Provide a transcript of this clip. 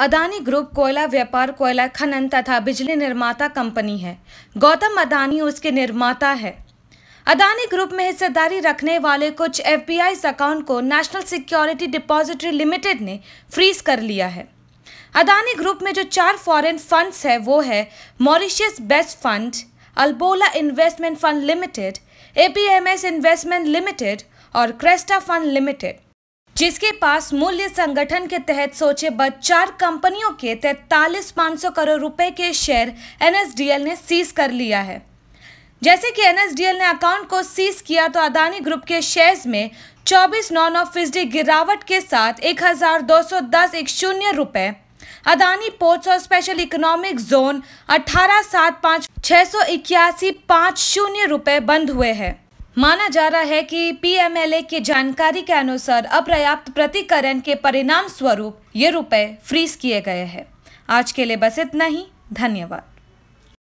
Adani group कोयला व्यापार कोयला खनन तथा बिजली निर्माता कंपनी है गौतम अदानी उसके निर्माता है अदानी ग्रुप में हिस्सेदारी रखने वाले कुछ एफ अकाउंट को नेशनल सिक्योरिटी डिपॉजिटरी लिमिटेड ने फ्रीज कर लिया है अदानी ग्रुप में जो चार फॉरेन फंड्स है वो है Mauritius based fund Albula investment fund limited APMS investment limited और क्रेस्टा फंड लिमिटेड जिसके पास मूल्य संगठन के तहत बद चार कंपनियों के तैतालीस पाँच सौ करोड़ रुपए के शेयर एनएसडीएल ने सीज कर लिया है जैसे कि एनएसडीएल ने अकाउंट को सीज किया तो अदानी ग्रुप के शेयर्स में 24 नौ नौ फीसदी गिरावट के साथ एक हजार दो सौ दस एक शून्य रुपये अदानी पोर्ट्स और स्पेशल इकोनॉमिक जोन अठारह सात पाँच छः सौ इक्यासी पाँच शून्य रुपये बंद हुए हैं माना जा रहा है कि पीएमएलए की जानकारी के अनुसार अपर्याप्त प्रतिकरण के परिणाम स्वरूप ये रुपए फ्रीज किए गए हैं आज के लिए बस इतना ही धन्यवाद